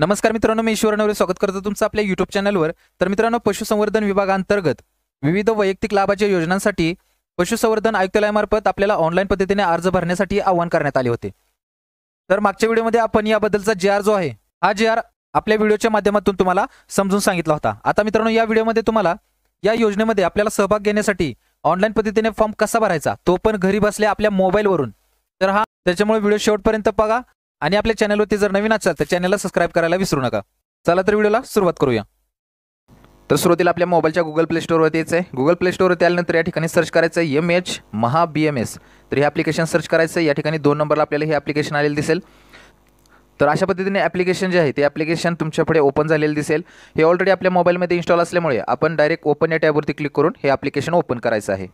नमस्कार मित्रांनो मी ईश्वर स्वागत करतो तुमचं आपल्या युट्यूब चॅनलवर तर मित्रांनो पशुसंवर्धन विभागांतर्गत विविध वैयक्तिक लाभाच्या योजनांसाठी पशुसंवर्धन आयुक्तालयामार्फत आपल्याला ऑनलाईन पद्धतीने अर्ज भरण्यासाठी आवाहन करण्यात आले होते तर मागच्या व्हिडिओमध्ये आपण याबद्दलचा जे आर जो आहे हा जे आर आपल्या व्हिडिओच्या माध्यमातून तुम्हाला समजून सांगितला होता आता मित्रांनो या व्हिडिओमध्ये तुम्हाला या योजनेमध्ये आपल्याला सहभाग घेण्यासाठी ऑनलाईन पद्धतीने फॉर्म कसा भरायचा तो पण घरी बसल्या आपल्या मोबाईलवरून तर हा त्याच्यामुळे व्हिडिओ शेवटपर्यंत बघा आणि आपल्या चॅनलवरती जर नवीन असाल तर चॅनलला सबस्क्राईब करायला विसरू नका चला तर व्हिडिओला सुरुवात करूया तर सुरुवातीला आपल्या मोबाईलच्या गुगल प्ले स्टोअरवरती यायचं आहे गुगल प्ले स्टोअरवरती आल्यानंतर या ठिकाणी सर्च करायचं आहे M H Maha B M S तर हे ॲप्लिकेशन सर्च करायचं आहे या ठिकाणी दोन नंबरला आपल्याला हे ॲप्लिकेशन आलेलं दिसेल तर अशा पद्धतीने ॲप्लिकेशन जे आहे ते ॲप्लिकेशन तुमच्यापुढे ओपन झालेलं दिसेल हे ऑलरेडी आपल्या मोबाईलमध्ये इन्स्टॉल असल्यामुळे आपण डायरेक्ट ओपन या टॅबवरती क्लिक करून हे ॲप्लिकेशन ओपन करायचं आहे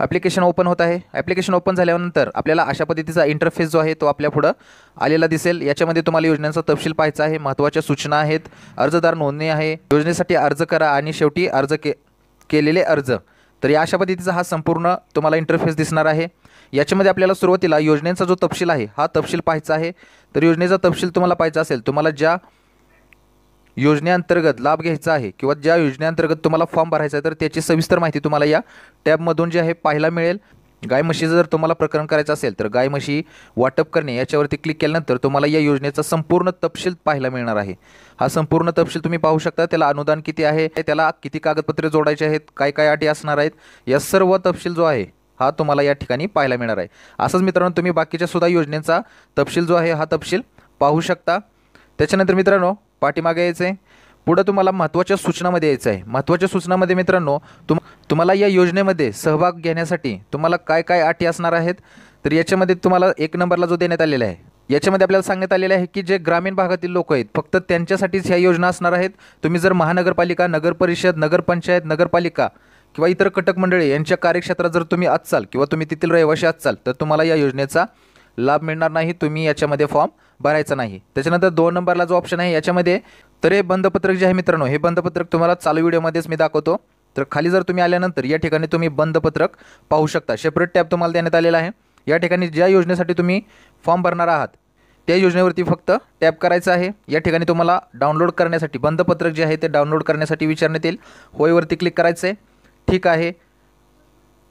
ॲप्लिकेशन ओपन होत आहे ॲप्लिकेशन ओपन झाल्यानंतर आपल्याला अशा पद्धतीचा इंटरफेस जो आहे तो आपल्या पुढं आलेला दिसेल याच्यामध्ये तुम्हाला योजनेचा तपशील पाहायचा आहे महत्त्वाच्या सूचना आहेत अर्जदार नोंदणी आहे योजनेसाठी अर्ज करा आणि शेवटी अर्ज के केलेले अर्ज तर या अशा पद्धतीचा हा संपूर्ण तुम्हाला इंटरफेस दिसणार आहे याच्यामध्ये आपल्याला सुरुवातीला योजनेचा जो तपशील आहे हा तपशील पाहायचा आहे तर योजनेचा तपशील तुम्हाला पाहायचा असेल तुम्हाला ज्या योजनेअंतर्गत लाभ घ्यायचा आहे किंवा ज्या योजनेअंतर्गत तुम्हाला फॉर्म भरायचा आहे तर त्याची सविस्तर माहिती तुम्हाला या टॅबमधून जे आहे पाहायला मिळेल गाय म्हशीचं जर तुम्हाला प्रकरण करायचं असेल तर गाय म्हशी वाटप करणे याच्यावरती क्लिक केल्यानंतर तुम्हाला या योजनेचा संपूर्ण तपशील पाहायला मिळणार आहे हा संपूर्ण तपशील तुम्ही पाहू शकता त्याला अनुदान किती आहे त्याला किती कागदपत्रे जोडायचे आहेत काय काय अटी असणार आहेत या सर्व तपशील जो आहे हा तुम्हाला या ठिकाणी पाहायला मिळणार आहे असंच मित्रांनो तुम्ही बाकीच्या सुद्धा योजनेचा तपशील जो आहे हा तपशील पाहू शकता त्याच्यानंतर मित्रांनो पाठीमागे यायचं आहे पुढं तुम्हाला महत्त्वाच्या सूचनामध्ये यायचं आहे महत्त्वाच्या सूचनामध्ये मित्रांनो तुम तुम्हाला या योजनेमध्ये सहभाग घेण्यासाठी तुम्हाला काय काय अटी असणार आहेत तर याच्यामध्ये तुम्हाला एक नंबरला जो देण्यात आलेला आहे याच्यामध्ये आपल्याला सांगण्यात आलेलं आहे की जे ग्रामीण भागातील लोक आहेत फक्त त्यांच्यासाठीच ह्या योजना असणार आहेत तुम्ही जर महानगरपालिका नगरपरिषद नगरपंचायत नगरपालिका किंवा इतर कटक मंडळी यांच्या कार्यक्षेत्रात जर तुम्ही असाल किंवा तुम्ही तेथील रहिवाशी असाल तर तुम्हाला या योजनेचा लाभ मिळणार नाही तुम्ही याच्यामध्ये फॉर्म भरायचा नाही त्याच्यानंतर दोन नंबरला जो ऑप्शन आहे याच्यामध्ये तर हे बंदपत्रक जे आहे मित्रांनो हे बंदपत्रक तुम्हाला चालू व्हिडिओमध्येच मी दाखवतो तर खाली जर तुम्ही आल्यानंतर या ठिकाणी तुम्ही बंदपत्रक पाहू शकता सेपरेट टॅब तुम्हाला देण्यात आलेला आहे या ठिकाणी ज्या योजनेसाठी तुम्ही फॉर्म भरणार आहात त्या योजनेवरती फक्त टॅप करायचं आहे या ठिकाणी तुम्हाला डाउनलोड करण्यासाठी बंदपत्रक जे आहे ते डाउनलोड करण्यासाठी विचारण्यात येईल होयवरती क्लिक करायचं आहे ठीक आहे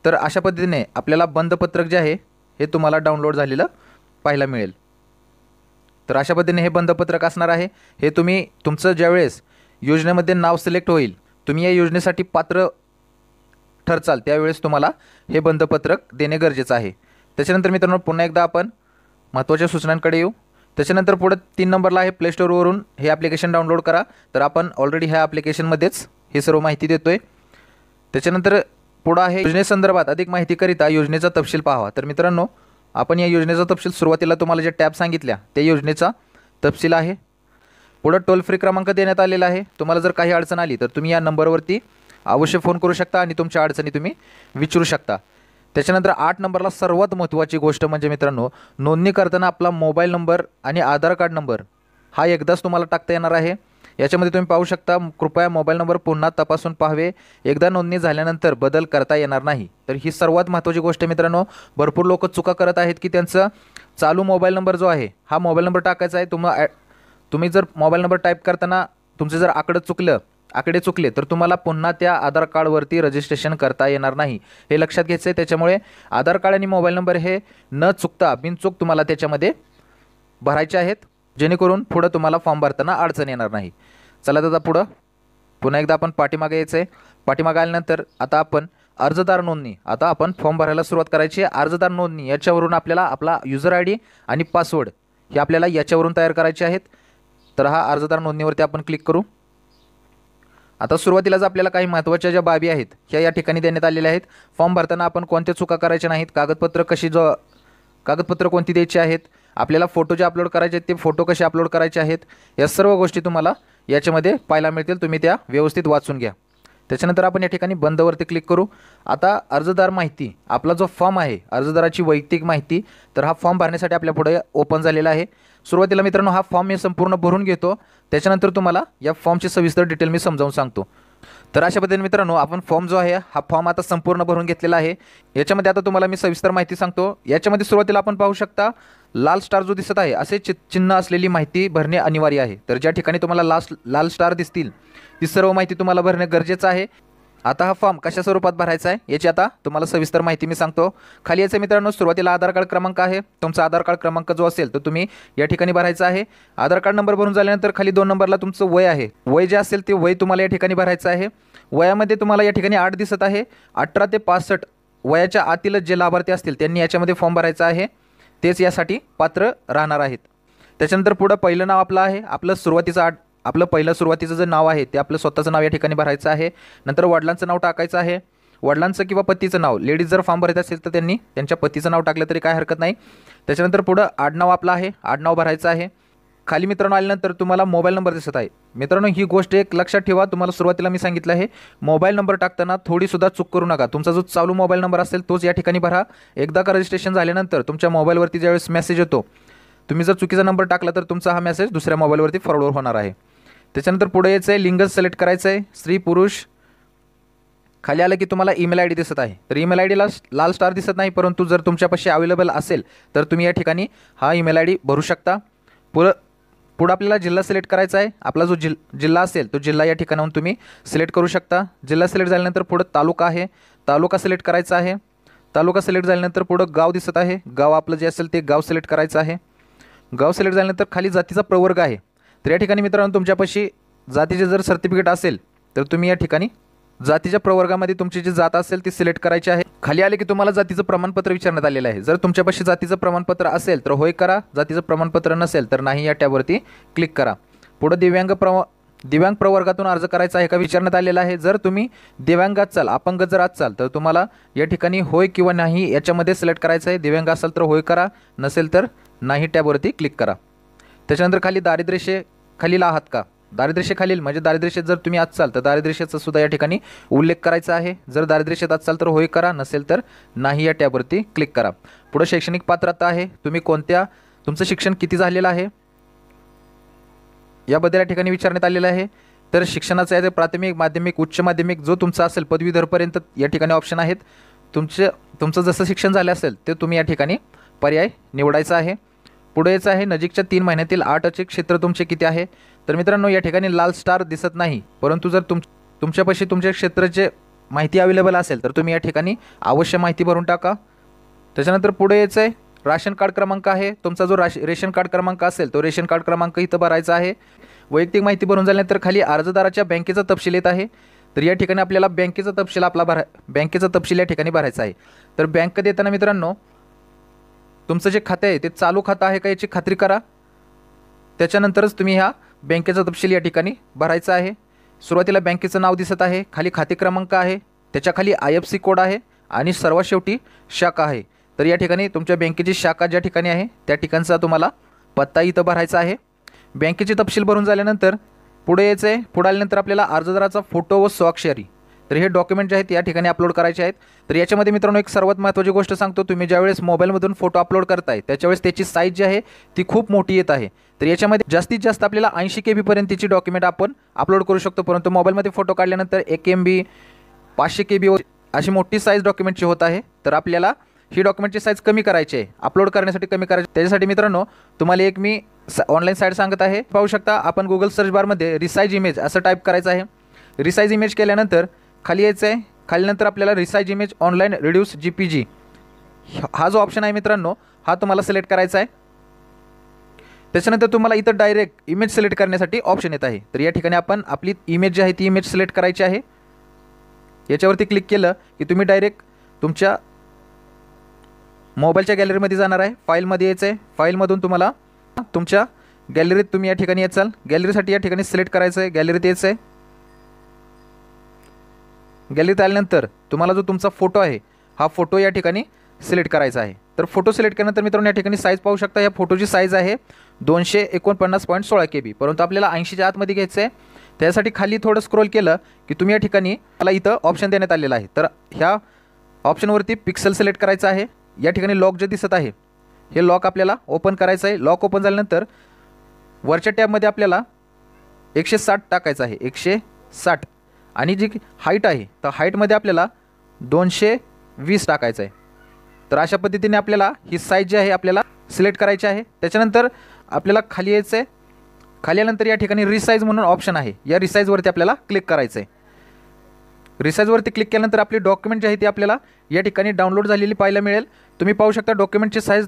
तर अशा पद्धतीने आपल्याला बंदपत्रक जे आहे हे तुम्हाला डाउनलोड झालेलं पाहायला मिळेल तर अशा पद्धतीने हे बंधपत्रक असणार आहे हे तुम्ही तुमचं ज्यावेळेस योजनेमध्ये नाव सिलेक्ट होईल तुम्ही या योजनेसाठी पात्र ठरचाल त्यावेळेस तुम्हाला हे बंधपत्रक देणे गरजेचं आहे त्याच्यानंतर मित्रांनो पुन्हा एकदा आपण महत्त्वाच्या सूचनांकडे येऊ त्याच्यानंतर पुढं तीन नंबरला आहे प्लेस्टोरवरून हे ॲप्लिकेशन डाउनलोड करा तर आपण ऑलरेडी ह्या ॲप्लिकेशनमध्येच हे सर्व माहिती देतो आहे त्याच्यानंतर पुढं आहे योजनेसंदर्भात अधिक माहितीकरिता योजनेचा तपशील पाहावा तर मित्रांनो आपण या योजनेचा तपशील सुरुवातीला तुम्हाला ज्या टॅब सांगितल्या त्या योजनेचा तपशील आहे पुढं टोल फ्री क्रमांक देण्यात आलेला आहे तुम्हाला जर काही अडचण आली तर तुम्ही या नंबरवरती अवश्य फोन करू शकता आणि तुमच्या अडचणी तुम्ही विचारू शकता त्याच्यानंतर आठ नंबरला सर्वात महत्त्वाची गोष्ट म्हणजे मित्रांनो नोंदणी करताना आपला मोबाईल नंबर आणि आधार कार्ड नंबर हा एकदाच तुम्हाला टाकता येणार आहे याच्यामध्ये तुम्ही पाहू शकता कृपया मोबाईल नंबर पुन्हा तपासून पाहावे एकदा नोंदणी झाल्यानंतर बदल करता येणार नाही तर ही सर्वात महत्त्वाची गोष्ट मित्रांनो भरपूर लोक चुका करत आहेत की त्यांचा चालू मोबाईल नंबर जो आहे हा मोबाईल नंबर टाकायचा आहे तुम्हा तुम्ही जर मोबाईल नंबर टाईप करताना तुमचं जर आकडं चुकलं आकडे चुकले तर तुम्हाला पुन्हा त्या आधार कार्डवरती रजिस्ट्रेशन करता येणार नाही हे लक्षात घ्यायचं आहे त्याच्यामुळे आधार कार्ड आणि मोबाईल नंबर हे न चुकता बिनचूक तुम्हाला त्याच्यामध्ये भरायचे आहेत जेणेकरून पुढं तुम्हाला फॉर्म भरताना अडचण येणार नाही चला दादा पुढं पुन्हा एकदा आपण पाठीमागे यायचं आहे पाठीमागे आल्यानंतर आता आपण अर्जदार नोंदणी आता आपण फॉर्म भरायला सुरुवात करायची आहे अर्जदार नोंदणी याच्यावरून आपल्याला आपला युजर आय डी आणि पासवर्ड हे आपल्याला याच्यावरून तयार करायचे आहेत तर हा अर्जदार नोंदणीवरती आपण क्लिक करू आता सुरुवातीलाच आपल्याला काही महत्त्वाच्या ज्या बाबी आहेत ह्या या ठिकाणी देण्यात आलेल्या आहेत फॉर्म भरताना आपण कोणत्या चुका करायच्या नाहीत कागदपत्र कशी ज कागदपत्र कोणती द्यायची आहेत आपल्याला फोटो जे अपलोड करायचे आहेत ते फोटो कसे अपलोड करायचे आहेत या सर्व गोष्टी तुम्हाला याच्यामध्ये पाहायला मिळतील तुम्ही त्या व्यवस्थित वाचून घ्या त्याच्यानंतर आपण या ठिकाणी बंदवरती क्लिक करू आता अर्जदार माहिती आपला जो फॉर्म आहे अर्जदाराची वैयक्तिक माहिती तर हा फॉर्म भरण्यासाठी आपल्या पुढे ओपन झालेला आहे सुरुवातीला मित्रांनो हा फॉर्म मी संपूर्ण भरून घेतो त्याच्यानंतर तुम्हाला या फॉर्मची सविस्तर डिटेल मी समजावून सांगतो तर अशा पद्धतीने मित्रांनो आपण फॉर्म जो आहे हा फॉर्म आता संपूर्ण भरून घेतलेला आहे याच्यामध्ये आता तुम्हाला मी सविस्तर माहिती सांगतो याच्यामध्ये सुरुवातीला आपण पाहू शकता लाल स्टार जो दिसत आहे असे चि चिन्ह असलेली माहिती भरणे अनिवार्य आहे तर ज्या ठिकाणी तुम्हाला लास्ट लाल स्टार दिसतील ती सर्व माहिती तुम्हाला भरणे गरजेचं आहे आता हा फॉर्म कशा स्वरूपात भरायचा आहे याची आता तुम्हाला सविस्तर माहिती मी सांगतो खाली याचे मित्रांनो सुरुवातीला आधार कार्ड क्रमांक आहे तुमचा आधार कार्ड क्रमांक जो असेल तो तुम्ही या ठिकाणी भरायचा आहे आधार कार्ड नंबर भरून झाल्यानंतर खाली दोन नंबरला तुमचं वय आहे वय जे असेल ते वय तुम्हाला या ठिकाणी भरायचं आहे वयामध्ये तुम्हाला या ठिकाणी आठ दिसत आहे अठरा ते पासष्ट वयाच्या आतीलच जे लाभार्थी असतील त्यांनी याच्यामध्ये फॉर्म भरायचा आहे तेच यासाठी पात्र राहणार आहेत त्याच्यानंतर पुढं पहिलं नाव आपलं आहे आपलं सुरुवातीचं आड आपलं पहिलं सुरुवातीचं जे नाव आहे ते आपलं स्वतःचं नाव या ठिकाणी भरायचं आहे नंतर वडिलांचं नाव टाकायचं आहे वडिलांचं किंवा पतीचं नाव लेडीज जर फॉर्म भरत असेल तर त्यांनी त्यांच्या पतीचं नाव टाकलं तरी काय हरकत नाही त्याच्यानंतर पुढं आडनाव आपलं आहे आडनाव भरायचं आहे खाली मित्रांनो आल्यानंतर तुम्हाला मोबाईल नंबर दिसत आहे मित्रांनो ही गोष्ट एक लक्षात ठेवा तुम्हाला सुरुवातीला मी सांगितलं आहे मोबाईल नंबर टाकताना थोडीसुद्धा चूक करू नका तुमचा जो चालू मोबाईल नंबर असेल तोच या ठिकाणी भरा एकदा का रजिस्ट्रेशन झाल्यानंतर तुमच्या मोबाईलवरती ज्यावेळेस मेसेज येतो तुम्ही जर चुकीचा नंबर टाकला तर तुमचा हा मेसेज दुसऱ्या मोबाईलवरती फॉरवर्ड होणार आहे त्याच्यानंतर पुढे यायचं आहे लिंग सिलेक्ट करायचं आहे स्त्री पुरुष खाली आलं की तुम्हाला ईमेल आय डी दिसत आहे तर ईमेल आय डीला लाल स्टार दिसत नाही परंतु जर तुमच्यापाशी अवेलेबल असेल तर तुम्ही या ठिकाणी हा ईमेल आय डी भरू शकता पुर पुढं आपल्याला जिल्हा सिलेक्ट करायचा आहे आपला जो जिल जिल्हा असेल तो जिल्हा या ठिकाणाहून तुम्ही सिलेक्ट करू शकता जिल्हा सिलेक्ट झाल्यानंतर पुढं तालुका आहे तालुका सिलेक्ट करायचा आहे तालुका सिलेक्ट झाल्यानंतर पुढं गाव दिसत आहे गाव आपलं जे असेल ते गाव सिलेक्ट करायचं आहे गाव सिलेक्ट झाल्यानंतर खाली जातीचा प्रवर्ग आहे तर या ठिकाणी मित्रांनो तुमच्यापाशी जातीचे जर सर्टिफिकेट असेल तर तुम्ही या ठिकाणी जातीच्या प्रवर्गामध्ये तुमची जी जात असेल ती सिलेक्ट करायची आहे खाली आले की तुम्हाला जातीचं प्रमाणपत्र विचारण्यात आलेलं आहे जर तुमच्यापाशी जातीचं प्रमाणपत्र असेल तर होय करा जातीचं प्रमाणपत्र नसेल तर नाही या टॅबवरती क्लिक करा पुढं दिव्यांग प्रव दिव्यांग प्रवर्गातून अर्ज करायचा आहे का विचारण्यात आलेला आहे जर तुम्ही दिव्यांग असाल अपंग जर असाल तर तुम्हाला या ठिकाणी होय किंवा नाही याच्यामध्ये सिलेक्ट करायचं आहे दिव्यांग असाल तर होय करा नसेल तर नाही टॅबवरती क्लिक करा त्याच्यानंतर खाली दारिद्र्यशे खाली आहात का दारिद्र्यशाखालील म्हणजे दारिद्र्यशेत जर तुम्ही असाल तर दारिद्र्यशेचा सुद्धा या ठिकाणी उल्लेख करायचा आहे जर दारिद्र्यशेत असाल तर होय करा नसेल तर नाही या टॅबवरती क्लिक करा पुढं शैक्षणिक पात्रता आहे तुम्ही कोणत्या तुमचं शिक्षण किती झालेलं आहे याबद्दल या ठिकाणी विचारण्यात आलेलं आहे तर शिक्षणाचं आहे प्राथमिक माध्यमिक उच्च माध्यमिक जो तुमचा असेल पदवीधरपर्यंत या ठिकाणी ऑप्शन आहेत तुमचे तुमचं जसं शिक्षण झालं असेल ते तुम्ही या ठिकाणी पर्याय निवडायचा आहे पुढेच आहे नजीकच्या तीन महिन्यातील आर्टचे क्षेत्र तुमचे किती आहे तर मित्रांनो या ठिकाणी लाल स्टार दिसत नाही परंतु जर तुम तुमच्यापाशी तुमच्या क्षेत्राचे माहिती अवेलेबल असेल तर तुम्ही या ठिकाणी अवश्य माहिती भरून टाका त्याच्यानंतर पुढे यायचं आहे राशन कार्ड क्रमांक आहे तुमचा जो राश रेशन कार्ड क्रमांक असेल तो रेशन कार्ड क्रमांक इथं भरायचा आहे वैयक्तिक माहिती भरून झाल्यानंतर खाली अर्जदाराच्या बँकेचा तपशील येत आहे तर या ठिकाणी आपल्याला बँकेचा तपशील आपला भरा बँकेचा तपशील या ठिकाणी भरायचा आहे तर बँक देताना मित्रांनो तुमचं जे खातं आहे ते चालू खातं आहे का याची खात्री करा त्याच्यानंतरच तुम्ही ह्या बँकेचा तपशील या ठिकाणी भरायचा आहे सुरुवातीला बँकेचं नाव दिसत आहे खाली खाते क्रमांक आहे त्याच्याखाली आय एफ सी कोड आहे आणि सर्वात शेवटी शाखा आहे तर या ठिकाणी तुमच्या बँकेची शाखा ज्या ठिकाणी आहे त्या ठिकाणचा तुम्हाला पत्ता इथं भरायचा आहे बँकेचे तपशील भरून झाल्यानंतर पुढे यायचं आहे पुढे आल्यानंतर आपल्याला अर्जदाराचा फोटो व स्वाक्षरी तर हे डॉक्युमेंट जे आहेत या ठिकाणी अपलोड करायचे आहेत तर याच्यामध्ये मित्रांनो एक सर्वात महत्त्वाची गोष्ट सांगतो तुम्ही ज्यावेळेस मोबाईलमधून फोटो अपलोड करताय त्याच्यावेळेस त्याची साईज जी आहे ती खूप मोठी येत आहे तर याच्यामध्ये जास्तीत जास्त आपल्याला ऐंशी के बीपर्यंतची डॉक्युमेंट आपण अपलोड करू शकतो परंतु मोबाईलमध्ये फोटो काढल्यानंतर एक एम बी पाचशे के बी अशी मोठी साईज डॉक्युमेंटची होत आहे तर आपल्याला ही डॉक्युमेंटची साईज कमी करायची आहे अपलोड करण्यासाठी कमी करायची त्याच्यासाठी मित्रांनो तुम्हाला एक मी ऑनलाईन साईट सांगत आहे पाहू शकता आपण गुगल सर्च बारमध्ये रिसाईज इमेज असं टाईप करायचं आहे रिसाईज इमेज केल्यानंतर खाली यायचं आहे खालीनंतर आपल्याला resize image online reduce J P G हा जो ऑप्शन आहे मित्रांनो हा तुम्हाला सिलेक्ट करायचा आहे त्याच्यानंतर तुम्हाला इथं डायरेक्ट इमेज सिलेक्ट करण्यासाठी ऑप्शन येत आहे तर या ठिकाणी आपण आपली इमेज जी आहे ती इमेज सिलेक्ट करायची आहे याच्यावरती क्लिक केलं की तुम्ही डायरेक्ट तुमच्या मोबाईलच्या गॅलरीमध्ये जाणार आहे फाईलमध्ये यायचं आहे फाईलमधून तुम्हाला तुमच्या गॅलरीत तुम्ही या ठिकाणी याचाल गॅलरीसाठी या ठिकाणी सिलेक्ट करायचं आहे गॅलरीत यायचं आहे गॅलरीत आल्यानंतर तुम्हाला जो तुमचा फोटो आहे हा फोटो या ठिकाणी सिलेक्ट करायचा आहे तर फोटो सिलेक्ट केल्यानंतर मित्रांनो या ठिकाणी साईज पाहू शकता या फोटोची साईज आहे दोनशे एकोणपन्नास पॉईंट सोळा के बी परंतु आपल्याला ऐंशीच्या आतमध्ये घ्यायचं आहे त्यासाठी खाली थोडं स्क्रोल केलं की तुम्ही या ठिकाणी मला इथं ऑप्शन देण्यात आलेलं आहे तर ह्या ऑप्शनवरती पिक्सल सिलेक्ट करायचं आहे या ठिकाणी लॉक जे दिसत आहे हे लॉक आपल्याला ओपन करायचं आहे लॉक ओपन झाल्यानंतर वरच्या टॅबमध्ये आपल्याला एकशे साठ टाकायचं आहे एकशे साठ आणि जी हाईट आहे तर हाईटमध्ये आपल्याला दोनशे वीस टाकायचं आहे तर अशा पद्धतीने आपल्याला ही साईज जी आहे आपल्याला सिलेक्ट करायची आहे त्याच्यानंतर आपल्याला खाली यायचं आहे खाली आल्यानंतर या ठिकाणी रिसाईज म्हणून ऑप्शन आहे या रिसाईजवरती आपल्याला क्लिक करायचं आहे रिसाईजवरती क्लिक केल्यानंतर आपली डॉक्युमेंट जी आहे ती आपल्याला या ठिकाणी डाउनलोड झालेली पाहायला मिळेल तुम्ही पाहू शकता डॉक्युमेंटची साईज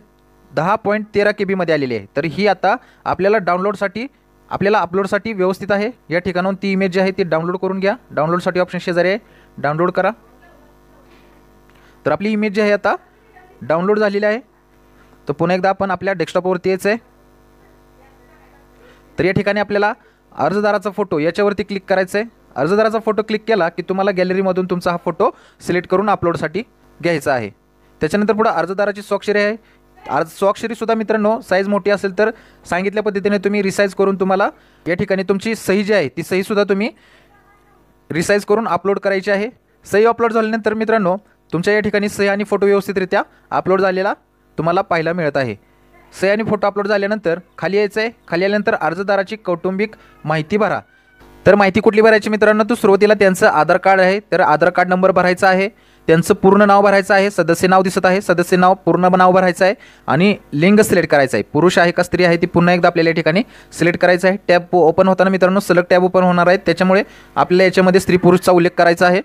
दहा पॉईंट तेरा के बीमध्ये आलेली आहे तर ही आता आपल्याला डाउनलोडसाठी आपल्याला अपलोडसाठी व्यवस्थित आहे या ठिकाणाहून ती इमेज जी आहे ती डाउनलोड करून घ्या डाउनलोडसाठी ऑप्शन शेजारी आहे डाउनलोड करा तर आपली इमेज जी आहे आता डाउनलोड झालेली आहे तर पुन्हा एकदा आपण आपल्या डेस्कटॉपवरती यायचं आहे तर या ठिकाणी आपल्याला अर्जदाराचा फोटो याच्यावरती क्लिक करायचं आहे अर्जदाराचा फोटो क्लिक केला की तुम्हाला गॅलरीमधून तुमचा हा फोटो सिलेक्ट करून अपलोडसाठी घ्यायचा आहे त्याच्यानंतर पुढं अर्जदाराची स्वाक्षरी आहे आज स्वाक्षरीसुद्धा मित्रांनो साईज मोठी असेल तर सांगितल्या पद्धतीने तुम्ही रिसाईज करून तुम्हाला या ठिकाणी तुमची सही जी आहे ती सहीसुद्धा तुम्ही रिसाईज करून अपलोड करायची आहे सही अपलोड झाल्यानंतर मित्रांनो तुमच्या या ठिकाणी सही आणि फोटो व्यवस्थितरित्या अपलोड झालेला तुम्हाला पाहायला मिळत आहे सही आणि फोटो अपलोड झाल्यानंतर खाली यायचं आहे खाली आल्यानंतर अर्जदाराची कौटुंबिक माहिती भरा तर माहिती कुठली भरायची मित्रांनो तो सुरुवातीला त्यांचं आधार कार्ड आहे तर आधार कार्ड नंबर भरायचा आहे त्यांचं पूर्ण नाव भरायचं आहे सदस्य नाव दिसत आहे सदस्य नाव पूर्ण नाव भरायचं आहे आणि लिंग सिलेक्ट करायचं आहे पुरुष आहे का स्त्री आहे ती पुन्हा एकदा आपल्याला या ठिकाणी सिलेक्ट करायचं आहे टॅब ओपन होताना मित्रांनो सलग टॅब ओपन होणार आहे त्याच्यामुळे आपल्याला याच्यामध्ये स्त्री पुरुषचा उल्लेख करायचा आहे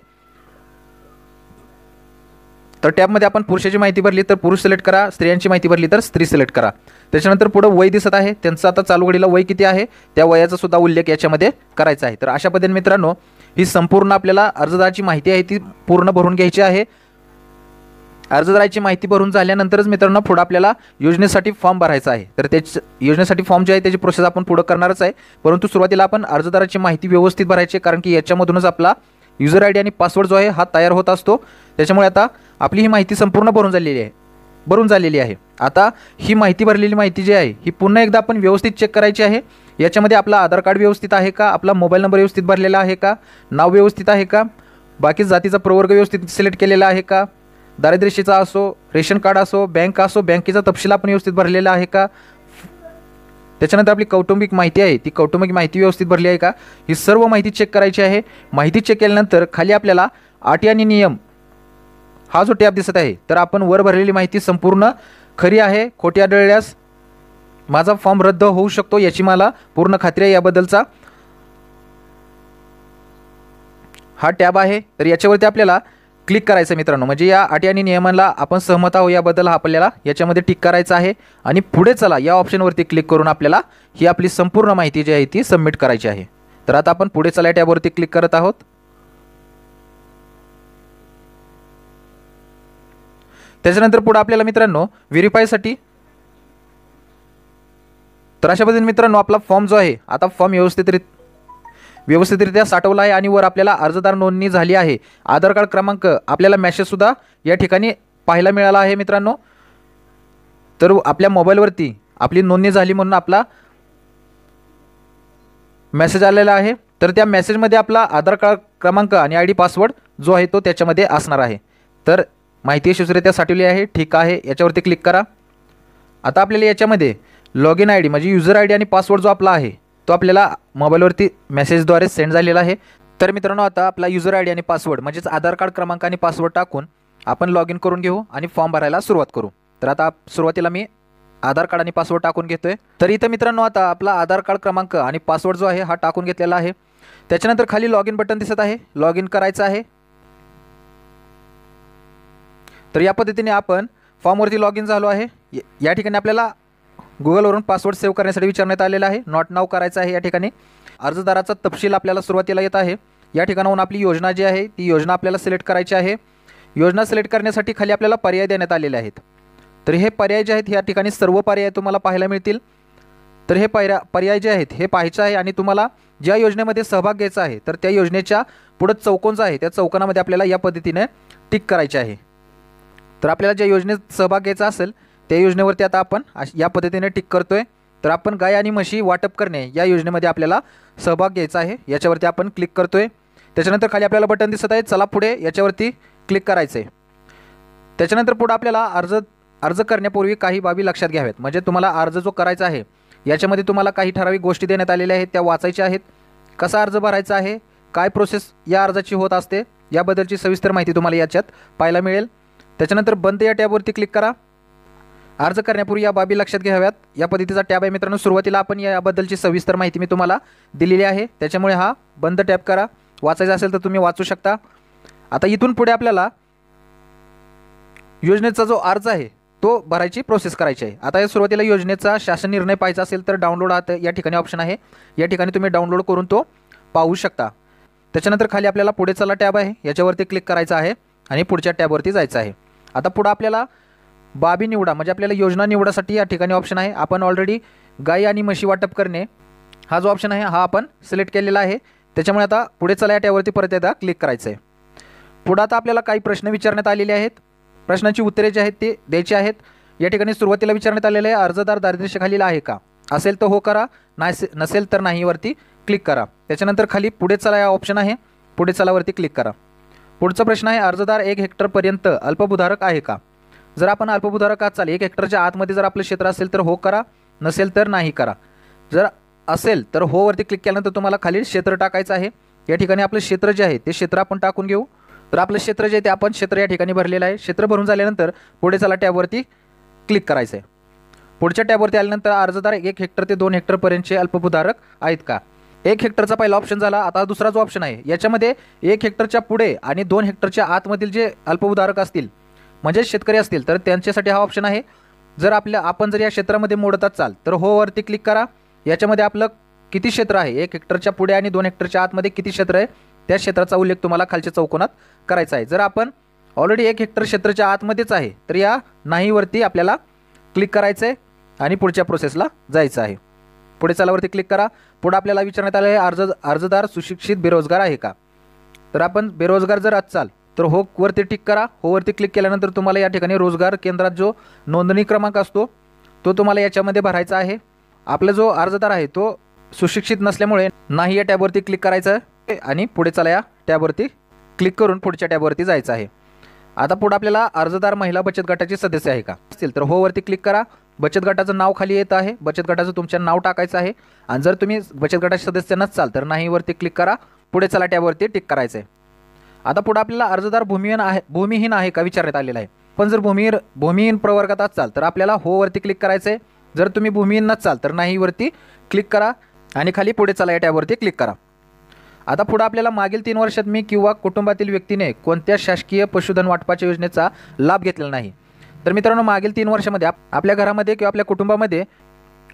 तर टॅबमध्ये आपण पुरुषाची माहिती भरली तर पुरुष सिलेक्ट करा स्त्रियांची माहिती भरली तर स्त्री सिलेक्ट करा त्याच्यानंतर पुढं वय दिसत आहे त्यांचं आता चालू घडीला वय किती आहे त्या वयाचा सुद्धा उल्लेख याच्यामध्ये करायचा आहे तर अशा पद्धतीने मित्रांनो ही संपूर्ण आपल्याला अर्जदाराची माहिती आहे ती पूर्ण भरून घ्यायची आहे अर्जदाराची माहिती भरून झाल्यानंतरच मित्रांनो पुढं आपल्याला योजनेसाठी फॉर्म भरायचा आहे तर त्याच योजनेसाठी फॉर्म जे आहे त्याची प्रोसेस आपण पुढं करणारच आहे परंतु सुरुवातीला आपण अर्जदाराची माहिती व्यवस्थित भरायची कारण की याच्यामधूनच आपला युजर आय डी आणि पासवर्ड जो आहे हा तयार होत असतो त्याच्यामुळे आता आपली ही माहिती संपूर्ण भरून झालेली आहे भरून झालेली आहे आता ही माहिती भरलेली माहिती जी आहे ही पुन्हा एकदा आपण व्यवस्थित चेक करायची आहे याच्यामध्ये आपला आधार कार्ड व्यवस्थित आहे का आपला मोबाईल नंबर व्यवस्थित भरलेला आहे का नाव व्यवस्थित आहे का बाकी जातीचा प्रवर्ग व्यवस्थित सिलेक्ट केलेला आहे का दारिद्र्यशीचा असो रेशन कार्ड असो बँक असो बँकेचा तपशील आपण व्यवस्थित भरलेला आहे का त्याच्यानंतर आपली कौटुंबिक माहिती आहे ती कौटुंबिक माहिती व्यवस्थित भरली आहे का ही सर्व माहिती चेक करायची आहे माहिती चेक केल्यानंतर खाली आपल्याला अटी आणि नियम हा जो टॅब दिसत आहे तर आपण वर भरलेली माहिती संपूर्ण खरी आहे खोटी आढळल्यास माझा फॉर्म रद्द होऊ शकतो याची मला पूर्ण खात्री आहे याबद्दलचा हा टॅब आहे तर याच्यावरती आपल्याला क्लिक करायचं मित्रांनो म्हणजे या अटी आणि नियमांना आपण सहमत आहो याबद्दल हा आपल्याला याच्यामध्ये टिक करायचं आहे आणि पुढे चला या ऑप्शनवरती क्लिक करून आपल्याला ही आपली संपूर्ण माहिती जी आहे ती सबमिट करायची आहे तर आता आपण पुढे चला या टॅबवरती क्लिक करत आहोत त्याच्यानंतर पुढे आपल्याला मित्रांनो व्हेरीफायसाठी तर अशा पद्धतीने मित्रांनो आपला फॉर्म जो आहे आता फॉर्म व्यवस्थितरित व्यवस्थितरित्या साठवला आहे आणि वर आपल्याला अर्जदार नोंदणी झाली आहे आधार कार्ड क्रमांक आपल्याला मॅसेजसुद्धा या ठिकाणी पाहायला मिळाला आहे मित्रांनो तर आपल्या मोबाईलवरती आपली नोंदणी झाली म्हणून आपला मेसेज आलेला आहे तर त्या मेसेजमध्ये आपला आधार कार्ड क्रमांक आणि आय डी पासवर्ड जो आहे तो त्याच्यामध्ये असणार आहे तर माहिती यशस्वीरित्या साठवली आहे ठीक आहे याच्यावरती क्लिक करा आता आपल्याला याच्यामध्ये लॉग इन आय डी म्हणजे युजर आय डी आणि पासवर्ड जो आपला आहे तो आपल्याला मोबाईलवरती मेसेजद्वारे सेंड झालेला आहे तर मित्रांनो आता आपला युजर आय डी आणि पासवर्ड म्हणजेच आधार कार्ड क्रमांक आणि पासवर्ड टाकून आपण लॉग इन करून घेऊ आणि फॉर्म भरायला सुरुवात करू तर आता सुरुवातीला मी आधार कार्ड आणि पासवर्ड टाकून घेतो आहे तर इथं मित्रांनो आता आपला आधार कार्ड क्रमांक आणि पासवर्ड जो आहे हा टाकून घेतलेला आहे त्याच्यानंतर खाली लॉग इन बटन दिसत आहे लॉग इन करायचं आहे तर या पद्धतीने आपण फॉर्मवरती लॉग इन झालो आहे या ठिकाणी आपल्याला गुगलवरून पासवर्ड सेव्ह करण्यासाठी विचारण्यात आलेला आहे नॉट नाव करायचं आहे या ठिकाणी अर्जदाराचा तपशील आपल्याला सुरुवातीला येत आहे या ठिकाणाहून आपली योजना जी आहे ती योजना आपल्याला सिलेक्ट करायची आहे योजना सिलेक्ट करण्यासाठी खाली आपल्याला पर्याय देण्यात आलेले आहेत तर हे पर्याय जे आहेत या ठिकाणी सर्व पर्याय तुम्हाला पाहायला मिळतील तर हे पर्या पर्याय जे आहेत हे पाहायचं आहे आणि तुम्हाला ज्या योजनेमध्ये सहभाग घ्यायचा आहे तर त्या योजनेच्या पुढं चौकोन जो आहे त्या चौकोनामध्ये आपल्याला या पद्धतीने टिक करायचे आहे तर आपल्याला ज्या योजनेत सहभाग घ्यायचा असेल त्या योजनेवरती आता आपण या पद्धतीने टिक करतो आहे तर आपण गाय आणि म्हशी वाटप करणे या योजनेमध्ये आपल्याला सहभाग घ्यायचा आहे याच्यावरती आपण क्लिक करतो आहे त्याच्यानंतर खाली आपल्याला बटन दिसत आहे चला पुढे याच्यावरती क्लिक करायचं आहे त्याच्यानंतर पुढे आपल्याला अर्ज अर्ज करण्यापूर्वी काही बाबी लक्षात घ्याव्यात म्हणजे तुम्हाला अर्ज जो करायचा आहे याच्यामध्ये तुम्हाला काही ठराविक गोष्टी देण्यात आलेल्या आहेत त्या वाचायच्या आहेत कसा अर्ज भरायचा आहे काय प्रोसेस या अर्जाची होत असते याबद्दलची सविस्तर माहिती तुम्हाला याच्यात पाहायला मिळेल त्याच्यानंतर बंद या टॅबवरती क्लिक करा अर्ज करण्यापूर्वी या बाबी लक्षात घ्याव्यात या पद्धतीचा टॅब आहे मित्रांनो सुरुवातीला आपण याबद्दलची सविस्तर माहिती मी तुम्हाला दिलेली आहे त्याच्यामुळे हा बंद टॅब करा वाचायचा असेल तर तुम्ही वाचू शकता आता इथून पुढे आपल्याला योजनेचा जो अर्ज आहे तो भरायची प्रोसेस करायची आहे आता या सुरुवातीला योजनेचा शासन निर्णय पाहायचा असेल तर डाउनलोड आता या ठिकाणी ऑप्शन आहे या ठिकाणी तुम्ही डाउनलोड करून तो पाहू शकता त्याच्यानंतर खाली आपल्याला पुढे चला टॅब आहे याच्यावरती क्लिक करायचा आहे आणि पुढच्या टॅबवरती जायचं आहे आता पुढं आपल्याला बाबी निवडा म्हणजे आपल्याला योजना निवडासाठी या ठिकाणी ऑप्शन आहे आपण ऑलरेडी गाई आणि म्हशी वाटप करणे हा जो ऑप्शन आहे हा आपण सिलेक्ट केलेला आहे त्याच्यामुळे आता पुढे चला या त्यावरती परत एकदा क्लिक करायचं आहे पुढं आता आपल्याला काही प्रश्न विचारण्यात आलेले आहेत प्रश्नाची उत्तरे जी आहेत ते द्यायची आहेत या ठिकाणी सुरुवातीला विचारण्यात आलेले आहे अर्जदार दारिद्र्यशाखालील आहे का असेल तर हो करा नसेल तर नाही वरती क्लिक करा त्याच्यानंतर खाली पुढे चला या ऑप्शन आहे पुढे चलावरती क्लिक करा पुढचा प्रश्न आहे अर्जदार एक हेक्टरपर्यंत अल्पभूधारक आहे का जर आपण अल्पभूधारक आज चालेल एक हेक्टरच्या आतमध्ये जर आपलं क्षेत्र असेल तर हो करा नसेल तर नाही करा जर असेल तर हो वरती क्लिक केल्यानंतर तुम्हाला खाली क्षेत्र टाकायचं आहे या ठिकाणी आपलं क्षेत्र जे आहे ते क्षेत्र आपण टाकून घेऊ तर आपलं क्षेत्र जे आहे ते आपण क्षेत्र या ठिकाणी भरलेलं आहे क्षेत्र भरून झाल्यानंतर पुढे चला टॅबवरती क्लिक करायचं आहे पुढच्या टॅबवरती आल्यानंतर अर्जदार एक हेक्टर ते दोन हेक्टरपर्यंतचे अल्पभूधारक आहेत का एक हेक्टरचा पहिला ऑप्शन झाला आता दुसरा जो ऑप्शन आहे याच्यामध्ये एक हेक्टरच्या पुढे आणि दोन हेक्टरच्या आतमधील जे अल्पभूधारक असतील म्हणजेच शेतकरी असतील तर त्यांच्यासाठी हा ऑप्शन आहे जर आपल्या आपण जर या क्षेत्रामध्ये मोडतात चाल तर हो वरती क्लिक करा याच्यामध्ये आपलं किती क्षेत्र आहे एक हेक्टरच्या पुढे आणि दोन हेक्टरच्या आतमध्ये किती क्षेत्र आहे त्या क्षेत्राचा उल्लेख तुम्हाला खालच्या चौकोनात करायचा आहे जर आपण ऑलरेडी एक हेक्टर क्षेत्राच्या आतमध्येच आहे तर या नाहीवरती आपल्याला क्लिक करायचं आहे आणि पुढच्या प्रोसेसला जायचं आहे पुढे चालावरती क्लिक करा पुढे आपल्याला विचारण्यात आलं आहे अर्ज अर्जदार सुशिक्षित बेरोजगार आहे का तर आपण बेरोजगार जर असाल तर हो वरती टिक करा हो वरती क्लिक केल्यानंतर तुम्हाला या ठिकाणी रोजगार केंद्रात जो नोंदणी क्रमांक असतो तो तुम्हाला याच्यामध्ये भरायचा आहे आपला जो अर्जदार आहे तो सुशिक्षित नसल्यामुळे नाही या टॅबवरती क्लिक करायचं आहे आणि पुढे चला या टॅबवरती क्लिक करून पुढच्या टॅबवरती जायचं आहे आता पुढे आपल्याला अर्जदार महिला बचत गटाचे सदस्य आहे का असतील तर हो वरती क्लिक करा बचत गटाचं नाव खाली येत आहे बचत गटाचं तुमच्या नाव टाकायचं आहे आणि जर तुम्ही बचत गटाचे सदस्य नसाल तर नाहीवरती क्लिक करा पुढे चला टॅबवरती टिक करायचं आहे आता पुढे आपल्याला अर्जदार भूमिहीन आहे भूमिहीन आहे का विचारण्यात आलेला आहे पण जर भूमी भूमिहीन प्रवर्गात असाल तर आपल्याला होवरती क्लिक करायचं आहे जर तुम्ही भूमिहीन नसाल तर नाहीवरती क्लिक करा आणि खाली पुढे चला या टॅबवरती क्लिक करा आता पुढे आपल्याला मागील तीन वर्षात मी किंवा कुटुंबातील व्यक्तीने कोणत्या शासकीय पशुधन वाटपाच्या योजनेचा लाभ घेतलेला नाही तर मित्रांनो मागील तीन वर्षामध्ये आप आपल्या घरामध्ये किंवा आपल्या कुटुंबामध्ये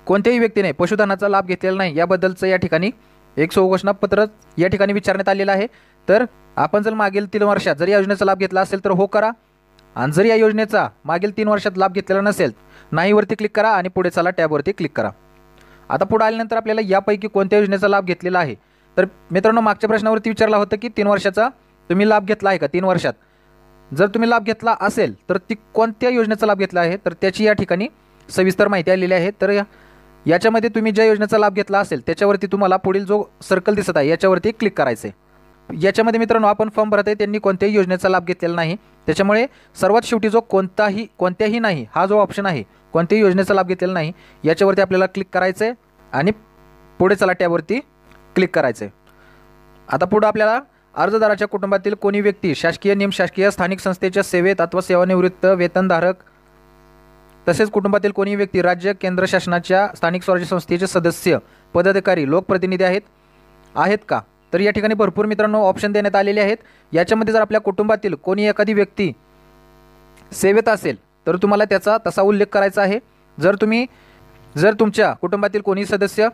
कोणत्याही व्यक्तीने पशुधनाचा लाभ घेतलेला नाही याबद्दलचं या ठिकाणी एक पत्र या ठिकाणी विचारण्यात आलेलं आहे तर आपण जर मागील तीन वर्षात जर या योजनेचा लाभ घेतला असेल तर हो करा आणि जर या योजनेचा मागील तीन वर्षात लाभ घेतलेला नसेल नाहीवरती क्लिक करा आणि पुढे चला टॅबवरती क्लिक करा आता पुढे आल्यानंतर आपल्याला यापैकी कोणत्या योजनेचा लाभ घेतलेला आहे तर मित्रांनो मागच्या प्रश्नावरती विचारला होतं की तीन वर्षाचा तुम्ही लाभ घेतला आहे का तीन वर्षात जर तुम्ही लाभ घेतला असेल तर ती कोणत्या योजनेचा लाभ घेतला आहे तर त्याची या ठिकाणी सविस्तर माहिती आलेली आहे तर याच्यामध्ये तुम्ही ज्या योजनेचा लाभ घेतला असेल त्याच्यावरती तुम्हाला पुढील जो सर्कल दिसत आहे याच्यावरती क्लिक करायचं आहे याच्यामध्ये मित्रांनो आपण फॉर्म भरत आहे त्यांनी कोणत्याही योजनेचा लाभ घेतलेला नाही त्याच्यामुळे सर्वात शेवटी जो कोणताही कोणत्याही नाही हा जो ऑप्शन आहे कोणत्याही योजनेचा लाभ घेतलेला नाही याच्यावरती आपल्याला क्लिक करायचं आहे आणि पुढे चला टॅबवरती क्लिक करायचं आहे आता पुढं आपल्याला अर्जदाराच्या कुटुंबातील कोणी व्यक्ती शासकीय निमशासकीय स्थानिक संस्थेच्या सेवेत अथवा सेवानिवृत्त वेतनधारक तसेच कुटुंबातील कोणी व्यक्ती राज्य केंद्र शासनाच्या स्थानिक स्वराज्य संस्थेचे सदस्य पदाधिकारी लोकप्रतिनिधी आहेत आहेत का तर या ठिकाणी भरपूर मित्रांनो ऑप्शन देण्यात आलेले आहेत याच्यामध्ये जर आपल्या कुटुंबातील कोणी एखादी व्यक्ती सेवेत असेल तर तुम्हाला त्याचा तसा उल्लेख करायचा आहे जर तुम्ही जर तुमच्या कुटुंबातील कोणी सदस्य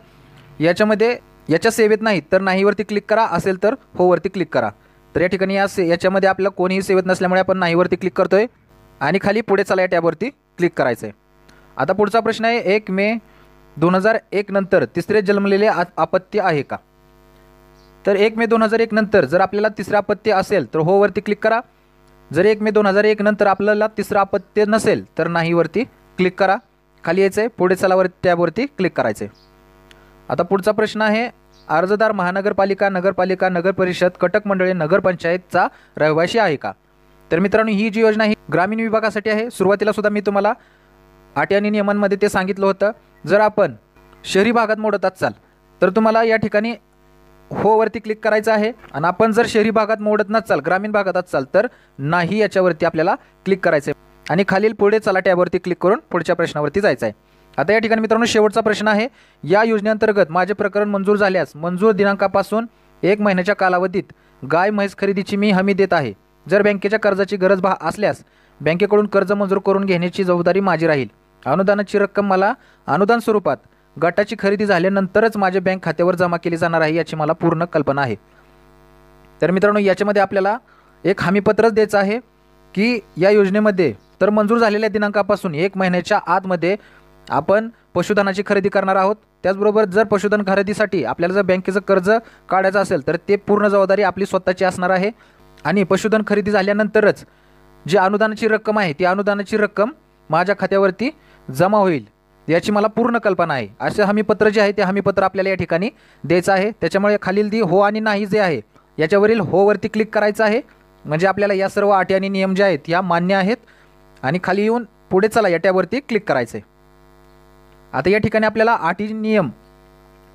याच्यामध्ये याच्या सेवेत नाही तर नाहीवरती क्लिक करा असेल तर होवरती क्लिक करा तर या ठिकाणी या से याच्यामध्ये आपल्याला कोणीही सेवेत नसल्यामुळे आपण नाहीवरती क्लिक करतो आहे आणि खाली पुढे चला या टॅबवरती क्लिक करायचं आहे आता पुढचा प्रश्न आहे एक मे दोन हजार एक नंतर तिसरे जन्मलेले आपत्ती आहे का तर एक मे दोन हजार एक नंतर जर आपल्याला तिसरं आपत्ती असेल तर होवरती क्लिक करा जर एक मे दोन हजार एक नंतर आपल्याला तिसरं अपत्य नसेल तर नाहीवरती क्लिक करा खाली यायचं आहे पुढे चलावर त्यावरती क्लिक करायचं आहे आता पुढचा प्रश्न आहे अर्जदार महानगरपालिका नगरपालिका नगर परिषद कटक मंडळे नगरपंचायतचा रहिवाशी आहे का तर मित्रांनो ही जी योजना ही ग्रामीण विभागासाठी आहे सुरुवातीला सुद्धा मी तुम्हाला आटी आणि नियमांमध्ये ते सांगितलं होतं जर आपण शहरी भागात मोडत असाल तर तुम्हाला या ठिकाणी होवरती क्लिक करायचं आहे आणि आपण जर शहरी भागात मोडत नसाल ग्रामीण भागात असाल तर नाही याच्यावरती आपल्याला क्लिक करायचं आहे आणि खालील पुढे चला टॅबवरती क्लिक करून पुढच्या प्रश्नावरती जायचं आहे आता या ठिकाणी मित्रांनो शेवटचा प्रश्न आहे या योजनेअंतर्गत माझे प्रकरण मंजूर झाल्यास मंजूर दिनांकापासून एक महिन्याच्या कालावधीत गाय म्हैस खरेदीची मी हमी देत आहे जर बँकेच्या कर्जाची गरज भा असल्यास बँकेकडून कर्ज मंजूर करून घेण्याची जबाबदारी माझी राहील अनुदानाची रक्कम मला अनुदान स्वरूपात गटाची खरेदी झाल्यानंतरच माझ्या बँक खात्यावर जमा केली जाणार आहे याची मला पूर्ण कल्पना आहे तर मित्रांनो याच्यामध्ये आपल्याला एक हमीपत्रच द्यायचं आहे की या योजनेमध्ये तर मंजूर झालेल्या दिनांकापासून एक महिन्याच्या आतमध्ये आपण पशुधनाची खरेदी करणार आहोत त्याचबरोबर जर पशुधन खरेदीसाठी आपल्याला जर बँकेचं कर्ज काढायचं असेल तर ते पूर्ण जबाबदारी आपली स्वतःची असणार आहे आणि पशुधन खरेदी झाल्यानंतरच जी अनुदानाची रक्कम आहे ती अनुदानाची रक्कम माझ्या खात्यावरती जमा होईल याची मला पूर्ण कल्पना आहे असे हमीपत्र जे आहे ते हमीपत्र आपल्याला या ठिकाणी द्यायचं आहे त्याच्यामुळे खालील दी हो आणि नाही जे आहे याच्यावरील होवरती क्लिक करायचं आहे म्हणजे आपल्याला या सर्व अटी आणि नियम जे आहेत या मान्य आहेत आणि खाली येऊन पुढे चला या टॅबवरती क्लिक करायचं आहे आता या ठिकाणी आपल्याला आटी नियम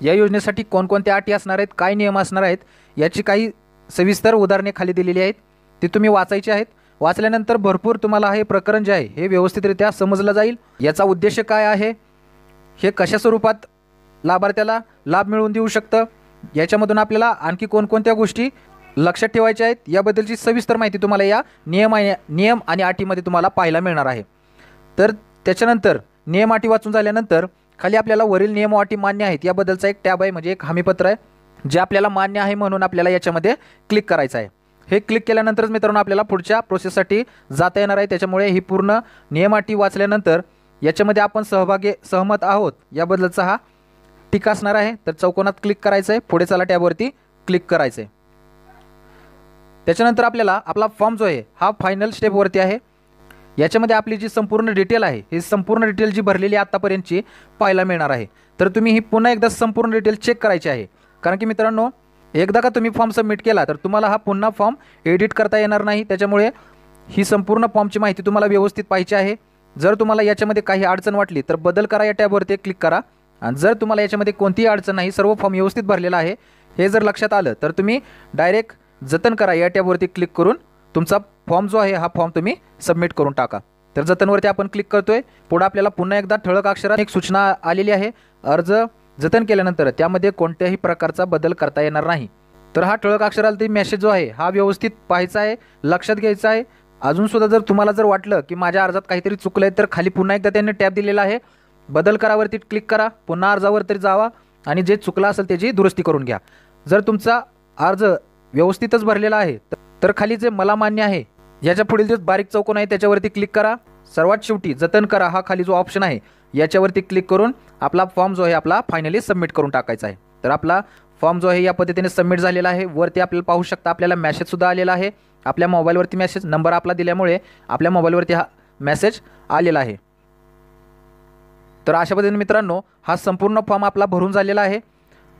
या योजनेसाठी कोणकोणत्या अटी असणार आहेत काय नियम असणार आहेत याची काही सविस्तर उदाहरणे खाली दिलेली आहेत ते तुम्ही वाचायचे आहेत वाचल्यानंतर भरपूर तुम्हाला हे प्रकरण जे आहे हे व्यवस्थितरित्या समजलं जाईल याचा उद्देश काय आहे हे कशा स्वरूपात लाभार्थ्याला लाभ मिळवून देऊ शकतं याच्यामधून आपल्याला आणखी कोणकोणत्या गोष्टी लक्षात ठेवायच्या आहेत याबद्दलची सविस्तर माहिती तुम्हाला या नियम नियम आणि अटीमध्ये तुम्हाला पाहायला मिळणार आहे तर त्याच्यानंतर नियम अटी वाचून झाल्यानंतर खाली आपल्याला वरील नियम अटी मान्य आहेत याबद्दलचा एक टॅब आहे म्हणजे एक हमीपत्र आहे जे आपल्याला मान्य आहे म्हणून आपल्याला याच्यामध्ये क्लिक करायचं आहे हे क्लिक केल्यानंतरच मित्रांनो आपल्याला पुढच्या प्रोसेससाठी जाता येणार आहे त्याच्यामुळे ही पूर्ण नियम अटी वाचल्यानंतर याच्यामध्ये आपण सहभागी सहमत आहोत याबद्दलचा हा टीका असणार आहे तर चौकोनात क्लिक करायचं आहे पुढे चला टॅबवरती क्लिक करायचं आहे त्याच्यानंतर आपल्याला आपला फॉर्म जो आहे हा फायनल स्टेपवरती आहे याच्यामध्ये आपली जी संपूर्ण डिटेल आहे ही संपूर्ण डिटेल जी भरलेली आत्तापर्यंतची पाहायला मिळणार आहे तर तुम्ही ही पुन्हा एकदा संपूर्ण डिटेल चेक करायची आहे कारण की मित्रांनो एकदा का तुम्ही फॉर्म सबमिट केला तर तुम्हाला हा पुन्हा फॉर्म एडिट करता येणार नाही त्याच्यामुळे ही संपूर्ण फॉर्मची माहिती तुम्हाला व्यवस्थित पाहिजे आहे जर तुम्हाला याच्यामध्ये काही अडचण वाटली तर बदल करा या टॅबवरती क्लिक करा आणि जर तुम्हाला याच्यामध्ये कोणतीही अडचण नाही सर्व फॉर्म व्यवस्थित भरलेला आहे हे जर लक्षात आलं तर तुम्ही डायरेक्ट जतन करा या टॅबवरती क्लिक करून तुमचा फॉर्म जो आहे हा फॉर्म तुम्ही सबमिट करून टाका तर जतनवरती आपण क्लिक करतोय पुढे आपल्याला पुन्हा एकदा ठळक अक्षरात एक सूचना आलेली आहे अर्ज जतन केल्यानंतर त्यामध्ये कोणत्याही प्रकारचा बदल करता येणार नाही तर हा ठळक अक्षराला मेसेज जो आहे हा व्यवस्थित पाहायचा आहे लक्षात घ्यायचा आहे अजूनसुद्धा जर तुम्हाला जर वाटलं की माझ्या अर्जात काहीतरी चुकलं आहे तर खाली पुन्हा एकदा त्यांनी टॅप दिलेला आहे बदल करावरती क्लिक करा पुन्हा अर्जावर तरी जावा आणि जे चुकलं असेल त्याची दुरुस्ती करून घ्या जर तुमचा अर्ज व्यवस्थितच भरलेला आहे तर तर खाली जे मला मान्य आहे याच्या पुढील जे बारीक चौकोन आहे त्याच्यावरती क्लिक करा सर्वात शेवटी जतन करा हा खाली जो ऑप्शन आहे याच्यावरती क्लिक करून आपला फॉर्म जो आहे आपला फायनली सबमिट करून टाकायचा आहे तर आपला फॉर्म जो आहे या पद्धतीने सबमिट झालेला आहे वरती आपल्याला पाहू शकता आपल्याला मॅसेजसुद्धा आलेला आहे आपल्या मोबाईलवरती मेसेज नंबर आपला दिल्यामुळे आपल्या मोबाईलवरती हा मेसेज आलेला आहे तर अशा पद्धतीने मित्रांनो हा संपूर्ण फॉर्म आपला भरून झालेला आहे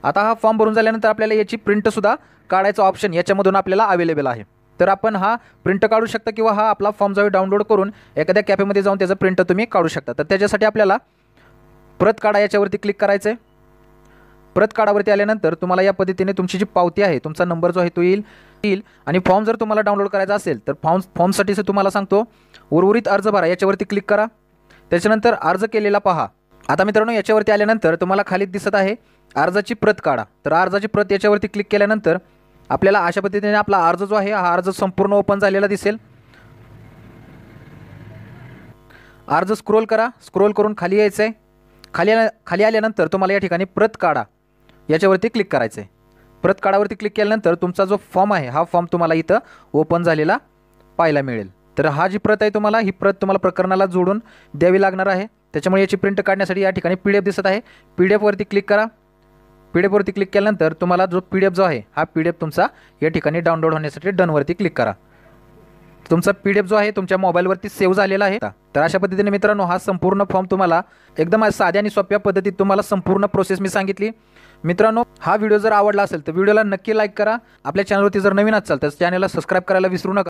आता हा फॉर्म भरून झाल्यानंतर आपल्याला याची प्रिंटसुद्धा काढायचं ऑप्शन याच्यामधून आपल्याला अवेलेबल आहे तर आपण हा प्रिंट काढू शकता किंवा हा आपला फॉर्म जाऊ डाउनलोड करून एखाद्या कॅफेमध्ये जाऊन त्याचा प्रिंट तुम्ही काढू शकता तर त्याच्यासाठी आपल्याला प्रत काढा याच्यावरती क्लिक करायचं आहे प्रत काढावरती आल्यानंतर तुम्हाला या पद्धतीने तुमची जी पावती आहे तुमचा नंबर जो आहे तो येईल येईल आणि फॉर्म जर तुम्हाला डाउनलोड करायचा असेल तर फॉर्म फॉर्मसाठीचं तुम्हाला सांगतो उर्वरित अर्ज भरा याच्यावरती क्लिक करा त्याच्यानंतर अर्ज केलेला पहा आता मित्रांनो याच्यावरती आल्यानंतर तुम्हाला खाली दिसत आहे अर्जाची प्रत काढा तर अर्जाची प्रत याच्यावरती क्लिक केल्यानंतर आपल्याला अशा पद्धतीने आपला अर्ज जो आहे हा अर्ज संपूर्ण ओपन झालेला दिसेल अर्ज स्क्रोल करा स्क्रोल करून खाली यायचं आहे खाली आल्या खाली आल्यानंतर तुम्हाला या ठिकाणी प्रत काढा याच्यावरती क्लिक करायचं आहे प्रत काढावरती क्लिक केल्यानंतर तुमचा जो फॉर्म आहे हा फॉर्म तुम्हाला इथं ओपन झालेला पाहायला मिळेल तर हा जी प्रत आहे तुम्हाला ही प्रत तुम्हाला प्रकरणाला जोडून द्यावी लागणार आहे त्याच्यामुळे याची प्रिंट काढण्यासाठी या ठिकाणी पी दिसत आहे पी डी क्लिक करा पी डी एफवरती क्लिक केल्यानंतर तुम्हाला जो पी डी एफ जो आहे हा पी डी एफ तुमचा या ठिकाणी डाउनलोड होण्यासाठी डनवरती क्लिक करा तुमचा पी डी एफ जो आहे तुमच्या मोबाईलवरती सेव्ह झालेला आहे तर अशा पद्धतीने मित्रांनो हा संपूर्ण फॉर्म तुम्हाला एकदम साध्या आणि सोप्या पद्धतीत तुम्हाला संपूर्ण प्रोसेस मी सांगितली मित्रांनो हा व्हिडिओ जर आवडला असेल तर व्हिडिओला नक्की लाईक करा आपल्या चॅनलवरती जर नवीन असाल तर चॅनलला सबस्क्राईब करायला विसरू नका